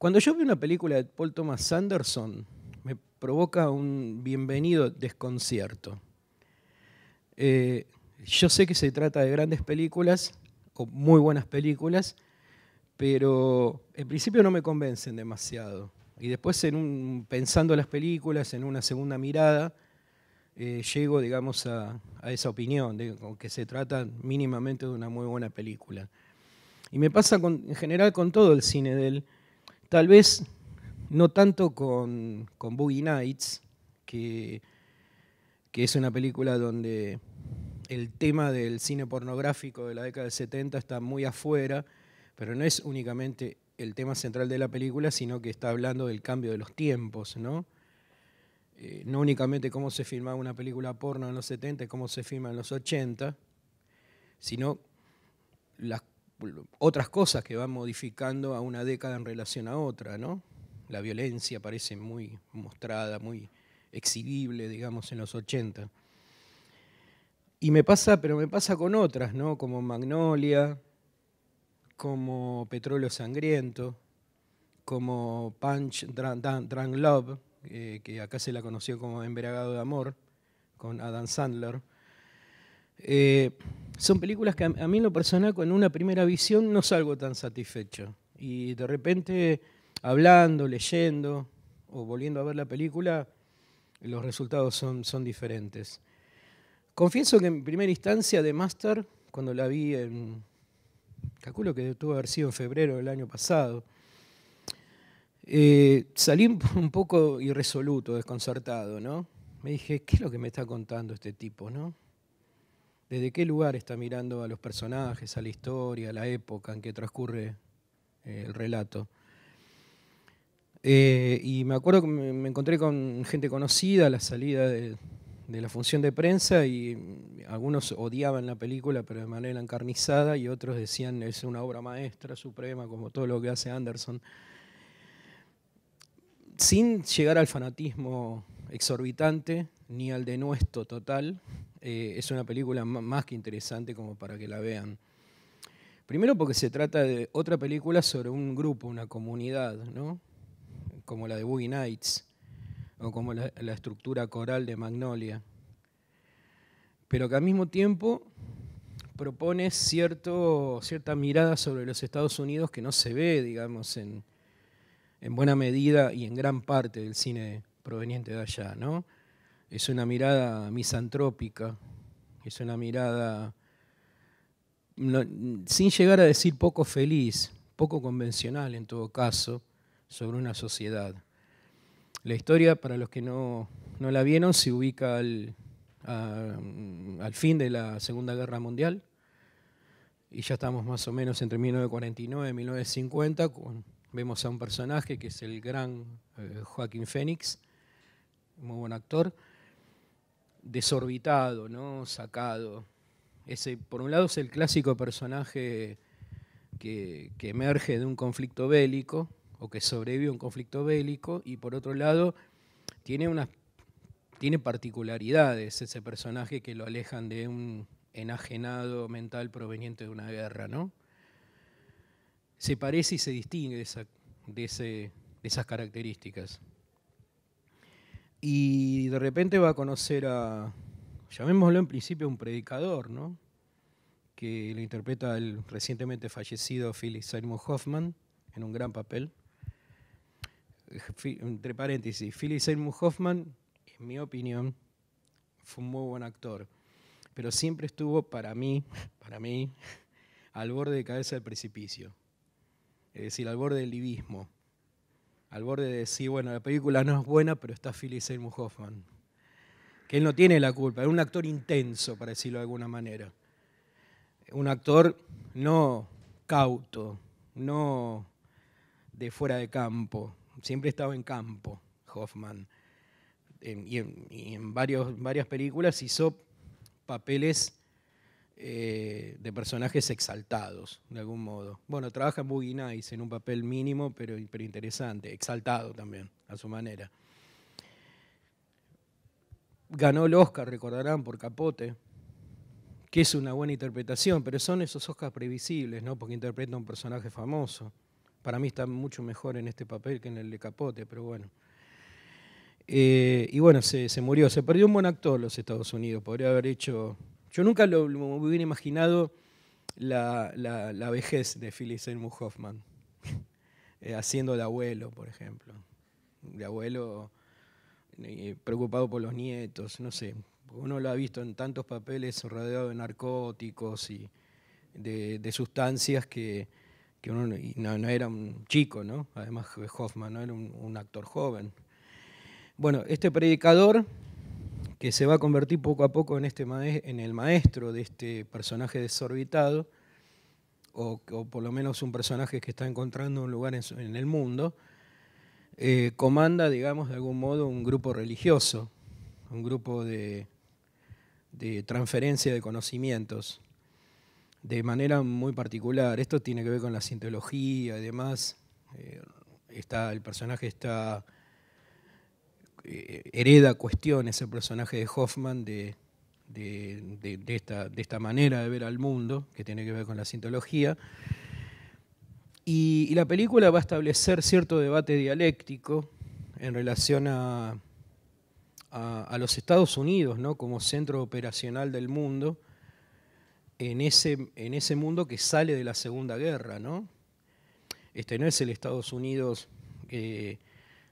Cuando yo veo una película de Paul Thomas Anderson, me provoca un bienvenido desconcierto. Eh, yo sé que se trata de grandes películas, o muy buenas películas, pero en principio no me convencen demasiado. Y después, en pensando las películas, en una segunda mirada, eh, llego, digamos, a, esa opinión, de que se trata mínimamente de una muy buena película. Y me pasa en general con todo el cine del. Tal vez no tanto con, Boogie Nights, que, que es una película donde el tema del cine pornográfico de la década del 70 está muy afuera, pero no es únicamente el tema central de la película, sino que está hablando del cambio de los tiempos, ¿no? Eh, no únicamente cómo se filmaba una película porno en los 70 y cómo se filma en los 80, sino las otras cosas que van modificando a una década en relación a otra, ¿no? La violencia parece muy mostrada, muy exhibible, digamos, en los 80. Y me pasa, pero me pasa con otras, ¿no? Como Magnolia, como Petróleo Sangriento, como Punch Drunk Love, eh, que acá se la conoció como Embriagado de Amor, con Adam Sandler. Eh, son películas que a, mí en lo personal con una primera visión no salgo tan satisfecho. Y de repente, hablando, leyendo o volviendo a ver la película, los resultados son, son diferentes. Confieso que en primera instancia de Master, cuando la vi en, calculo que tuvo haber sido en febrero del año pasado, eh, salí un poco irresoluto, desconcertado, ¿no? Me dije, ¿qué es lo que me está contando este tipo, no? ¿Desde qué lugar está mirando a los personajes, a la historia, a la época en que transcurre eh, el relato? Eh, y me acuerdo que me encontré con gente conocida a la salida de, de, la función de prensa y algunos odiaban la película, pero de manera encarnizada, y otros decían es una obra maestra, suprema, como todo lo que hace Anderson. Sin llegar al fanatismo exorbitante ni al de nuestro total. Eh, es una película más que interesante como para que la vean. Primero porque se trata de otra película sobre un grupo, una comunidad, ¿no? como la de Boogie Nights o como la, estructura coral de Magnolia, pero que al mismo tiempo propone cierto, cierta mirada sobre los Estados Unidos que no se ve, digamos, en, en buena medida y en gran parte del cine proveniente de allá, ¿no? Es una mirada misantrópica, es una mirada sin llegar a decir poco feliz, poco convencional en todo caso, sobre una sociedad. La historia, para los que no, la vieron, se ubica al, fin de la Segunda Guerra Mundial, y ya estamos más o menos entre 1949 y 1950, vemos a un personaje que es el gran eh, Joaquín Fénix, muy buen actor, desorbitado, ¿no? Sacado. Ese, por un lado es el clásico personaje que, emerge de un conflicto bélico o que sobrevive a un conflicto bélico y por otro lado tiene unas tiene particularidades ese personaje que lo alejan de un enajenado mental proveniente de una guerra, ¿no? Se parece y se distingue de esas características. Y de repente va a conocer a, llamémoslo en principio, un predicador, ¿no? que lo interpreta el recientemente fallecido Philip Seymour Hoffman en un gran papel. Entre paréntesis, Philip Seymour Hoffman, en mi opinión, fue un muy buen actor, pero siempre estuvo para mí, para mí, al borde de cabeza del precipicio, es decir, al borde del libismo al borde de decir, bueno, la película no es buena, pero está Philip Seymour Hoffman. Que él no tiene la culpa, era un actor intenso, para decirlo de alguna manera. Un actor no cauto, no de fuera de campo. Siempre estaba en campo, Hoffman. y, en, varias películas hizo papeles eh, de personajes exaltados, de algún modo. Bueno, trabaja en Boogie en un papel mínimo, pero, interesante, exaltado también, a su manera. Ganó el Oscar, recordarán, por Capote, que es una buena interpretación, pero son esos Oscars previsibles, ¿no? Porque interpreta un personaje famoso. Para mí está mucho mejor en este papel que en el de Capote, pero bueno. Eh, y bueno, se, se murió, se perdió un buen actor los Estados Unidos, podría haber hecho yo nunca lo, hubiera imaginado la, vejez de Philip Seymour Hoffman, eh, haciendo de abuelo, por ejemplo. De abuelo eh, preocupado por los nietos, no sé. Uno lo ha visto en tantos papeles rodeado de narcóticos y de, sustancias que, que uno no, era un chico, ¿no? Además Hoffman no era un actor joven. Bueno, este predicador que se va a convertir poco a poco en, este en el maestro de este personaje desorbitado, o, por lo menos un personaje que está encontrando un lugar en, el mundo, eh, comanda, digamos, de algún modo un grupo religioso, un grupo de, transferencia de conocimientos de manera muy particular. Esto tiene que ver con la sintología, y demás. Eh, está, el personaje está eh, hereda cuestiones el personaje de Hoffman de, esta, de esta manera de ver al mundo, que tiene que ver con la sintología. Y, la película va a establecer cierto debate dialéctico en relación a, a, los Estados Unidos ¿no? como centro operacional del mundo, en ese, en ese mundo que sale de la Segunda Guerra. ¿no? Este no es el Estados Unidos... que eh,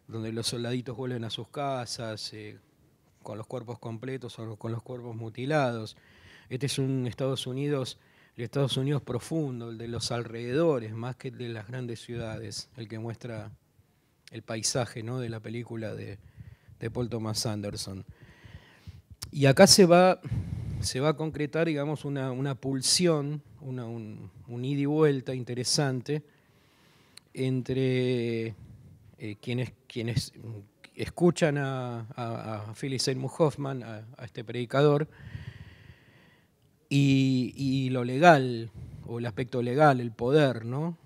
donde los soldaditos vuelven a sus casas eh, con los cuerpos completos o con los cuerpos mutilados. Este es un Estados Unidos, el Estados Unidos profundo, el de los alrededores, más que de las grandes ciudades, el que muestra el paisaje ¿no? de la película de, Paul Thomas Anderson. Y acá se va, se va a concretar, digamos, una, una pulsión, una, un, un ida y vuelta interesante entre eh, quienes, quienes mm, escuchan a, Philip Seymour Hoffman, a, este predicador, y, lo legal, o el aspecto legal, el poder, ¿no?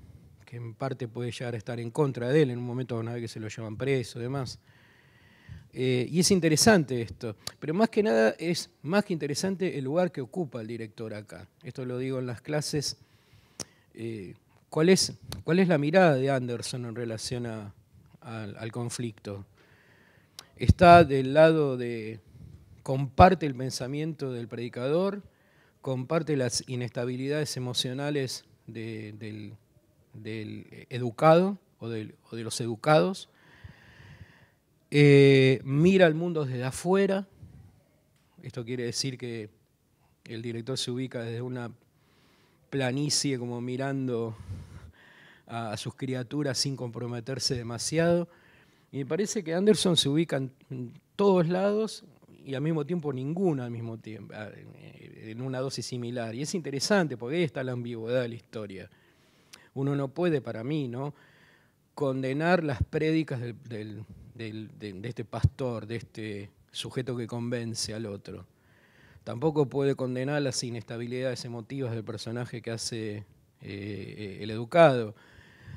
que en parte puede llegar a estar en contra de él en un momento, una vez que se lo llevan preso y demás. Eh, y es interesante esto, pero más que nada es más que interesante el lugar que ocupa el director acá. Esto lo digo en las clases. Eh, ¿cuál, es, ¿Cuál es la mirada de Anderson en relación a, al, conflicto. Está del lado de, comparte el pensamiento del predicador, comparte las inestabilidades emocionales del, educado o, de los educados, eh, mira al mundo desde afuera, esto quiere decir que el director se ubica desde una planicie como mirando a, sus criaturas sin comprometerse demasiado. Y me parece que Anderson se ubica en, todos lados y al mismo tiempo ninguna al mismo tiempo, ah, eh, en una dosis similar. Y es interesante porque ahí está la ambigüedad de la historia. Uno no puede, para mí, ¿no? condenar las prédicas de, este pastor, de este sujeto que convence al otro. Tampoco puede condenar las inestabilidades emotivas del personaje que hace eh, eh, el educado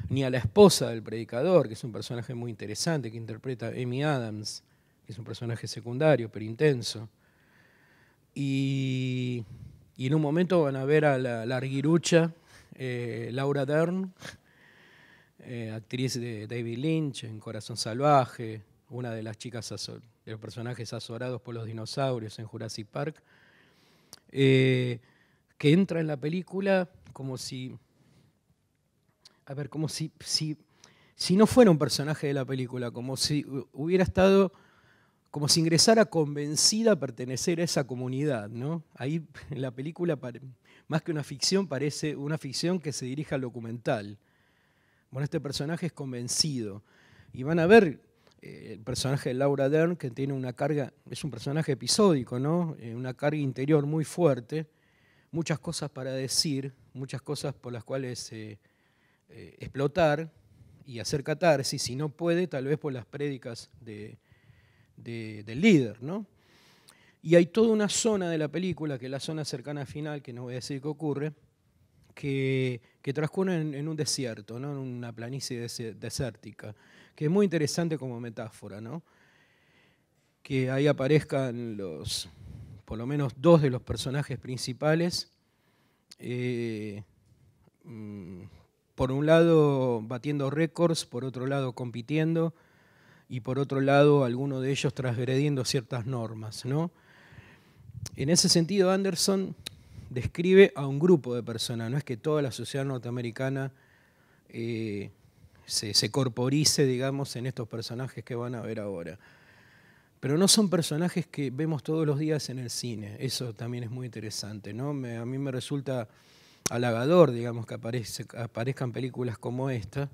ni a la esposa del predicador, que es un personaje muy interesante que interpreta Amy Adams, que es un personaje secundario pero intenso. Y, en un momento van a ver a la arguirucha eh, Laura Dern, eh, actriz de David Lynch en Corazón Salvaje, una de las chicas de los personajes azorados por los dinosaurios en Jurassic Park, eh, que entra en la película como si a ver, como si, si no fuera un personaje de la película, como si hubiera estado, como si ingresara convencida a pertenecer a esa comunidad, ¿no? Ahí en la película, más que una ficción, parece una ficción que se dirige al documental. Bueno, este personaje es convencido. Y van a ver eh, el personaje de Laura Dern, que tiene una carga, es un personaje episódico, ¿no? Eh, una carga interior muy fuerte, muchas cosas para decir, muchas cosas por las cuales... Eh, eh, explotar y hacer catarsis, si no puede, tal vez por las prédicas de, del líder, ¿no? Y hay toda una zona de la película, que es la zona cercana al final, que no voy a decir qué ocurre, que, que transcurre en, un desierto, ¿no? en una planicie desértica, que es muy interesante como metáfora, ¿no? que ahí aparezcan los, por lo menos dos de los personajes principales, eh, mm, por un lado batiendo récords, por otro lado compitiendo y por otro lado alguno de ellos transgrediendo ciertas normas. ¿no? En ese sentido, Anderson describe a un grupo de personas, no es que toda la sociedad norteamericana eh, se, corporice, digamos, en estos personajes que van a ver ahora. Pero no son personajes que vemos todos los días en el cine, eso también es muy interesante. ¿no? a mí me resulta halagador, digamos, que aparezcan películas como esta,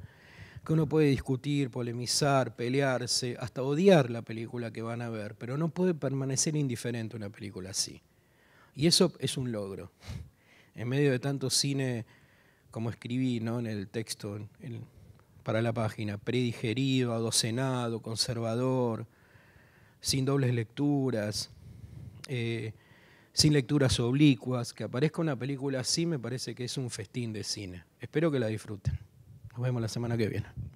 que uno puede discutir, polemizar, pelearse, hasta odiar la película que van a ver, pero no puede permanecer indiferente una película así. Y eso es un logro. En medio de tanto cine, como escribí ¿no? en el texto para la página, predigerido, adocenado, conservador, sin dobles lecturas, eh, sin lecturas oblicuas, que aparezca una película así me parece que es un festín de cine. Espero que la disfruten. Nos vemos la semana que viene.